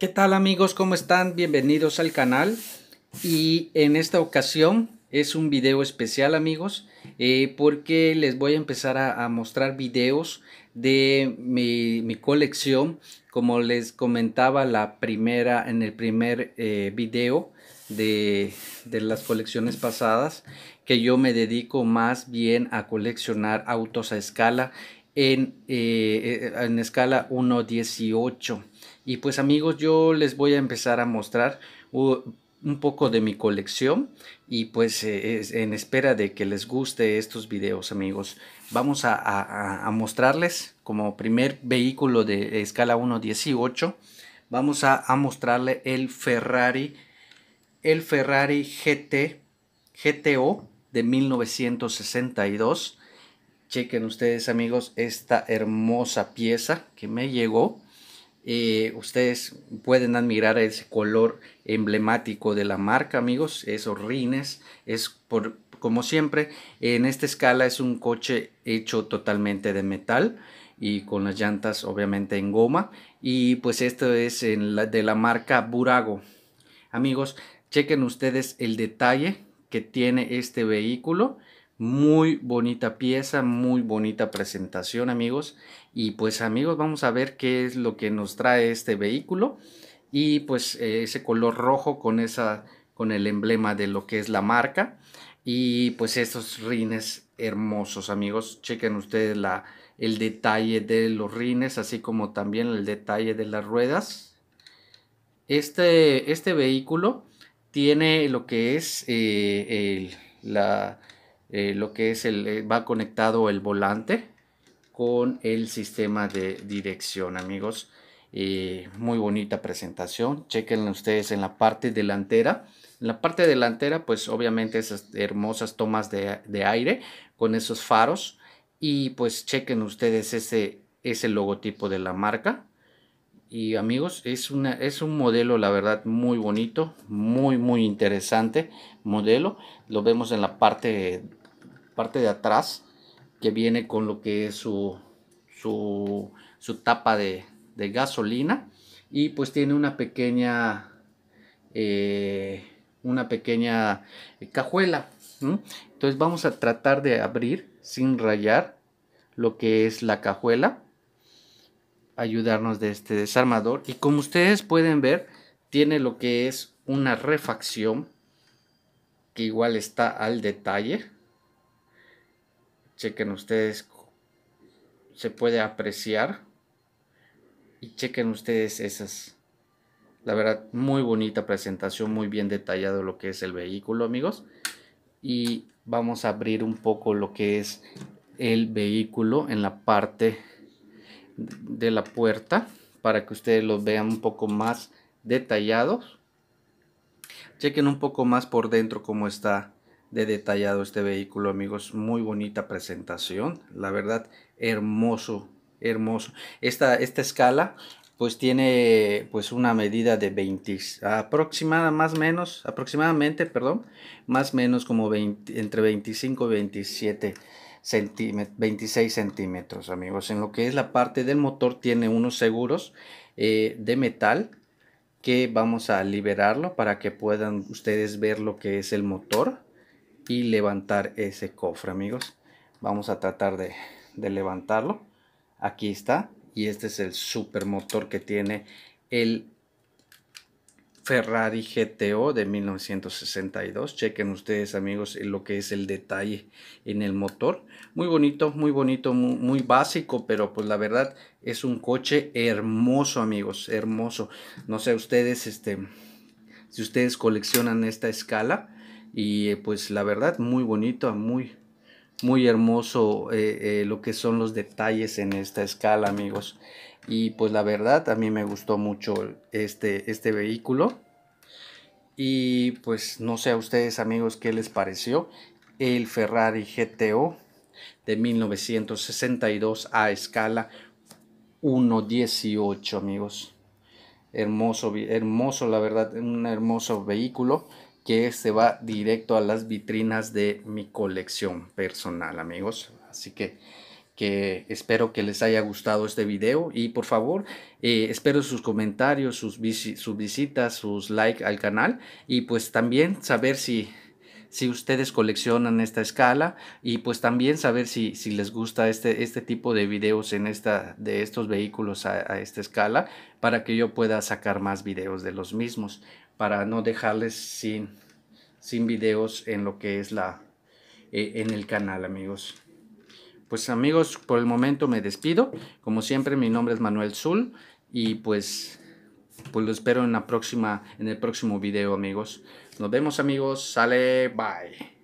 ¿Qué tal amigos? ¿Cómo están? Bienvenidos al canal y en esta ocasión es un video especial amigos eh, porque les voy a empezar a, mostrar videos de mi, colección como les comentaba la primera en el primer eh, video de, las colecciones pasadas que yo me dedico más bien a coleccionar autos a escala en, eh, escala 1.18 y pues amigos yo les voy a empezar a mostrar un poco de mi colección y pues eh, en espera de que les guste estos videos amigos vamos a, mostrarles como primer vehículo de escala 1.18 vamos a, a, mostrarle el Ferrari el Ferrari GT GTO de 1962 chequen ustedes amigos esta hermosa pieza que me llegó eh, ustedes pueden admirar ese color emblemático de la marca, amigos, esos rines. Es por, como siempre, en esta escala es un coche hecho totalmente de metal y con las llantas obviamente en goma. Y pues esto es en la, de la marca Burago. Amigos, chequen ustedes el detalle que tiene este vehículo. Muy bonita pieza, muy bonita presentación amigos. Y pues amigos, vamos a ver qué es lo que nos trae este vehículo. Y pues eh, ese color rojo con, esa, con el emblema de lo que es la marca. Y pues estos rines hermosos amigos. Chequen ustedes la, el detalle de los rines, así como también el detalle de las ruedas. Este, este vehículo tiene lo que es eh, el, la eh, lo que es el, eh, va conectado el volante con el sistema de dirección, amigos. Eh, muy bonita presentación. Chequen ustedes en la parte delantera. En la parte delantera, pues obviamente esas hermosas tomas de, aire con esos faros. Y pues chequen ustedes ese, ese logotipo de la marca. Y amigos, es, una, es un modelo, la verdad, muy bonito, muy, muy interesante modelo. Lo vemos en la parte parte de atrás que viene con lo que es su, tapa de, gasolina y pues tiene una pequeña eh, una pequeña eh, cajuela entonces vamos a tratar de abrir sin rayar lo que es la cajuela ayudarnos de este desarmador y como ustedes pueden ver tiene lo que es una refacción que igual está al detalle chequen ustedes, se puede apreciar y chequen ustedes esas. La verdad, muy bonita presentación, muy bien detallado lo que es el vehículo, amigos. Y vamos a abrir un poco lo que es el vehículo en la parte de la puerta para que ustedes lo vean un poco más detallados. Chequen un poco más por dentro cómo está de detallado este vehículo, amigos. Muy bonita presentación, la verdad, hermoso, hermoso. Esta, esta escala, pues tiene pues una medida de 20, aproximada, más menos, aproximadamente, perdón, más menos como 20, entre 25 y 27 centímetros, 26 centímetros, amigos. En lo que es la parte del motor, tiene unos seguros eh, de metal que vamos a liberarlo para que puedan ustedes ver lo que es el motor y levantar ese cofre amigos vamos a tratar de, levantarlo aquí está y este es el super motor que tiene el Ferrari GTO de 1962. Chequen ustedes, amigos, lo que es el detalle en el motor. Muy bonito, muy bonito, muy, básico, pero pues la verdad es un coche hermoso, amigos, hermoso. No sé ustedes, este, si ustedes coleccionan esta escala, y pues la verdad, muy bonito, muy, muy hermoso eh, eh, lo que son los detalles en esta escala, amigos. Y pues la verdad, a mí me gustó mucho este, este vehículo. Y pues no sé a ustedes, amigos, qué les pareció el Ferrari GTO de 1962 a escala 1.18, amigos. Hermoso, hermoso, la verdad, un hermoso vehículo que se va directo a las vitrinas de mi colección personal, amigos. Así que que espero que les haya gustado este video y por favor eh, espero sus comentarios, sus, sus visitas, sus likes al canal y pues también saber si, si ustedes coleccionan esta escala y pues también saber si, si les gusta este, este tipo de videos en esta, de estos vehículos a esta escala para que yo pueda sacar más videos de los mismos para no dejarles sin, sin videos en lo que es la eh, en el canal amigos pues amigos por el momento me despido como siempre mi nombre es Manuel Zul y pues pues lo espero en la próxima en el próximo video amigos nos vemos amigos sale bye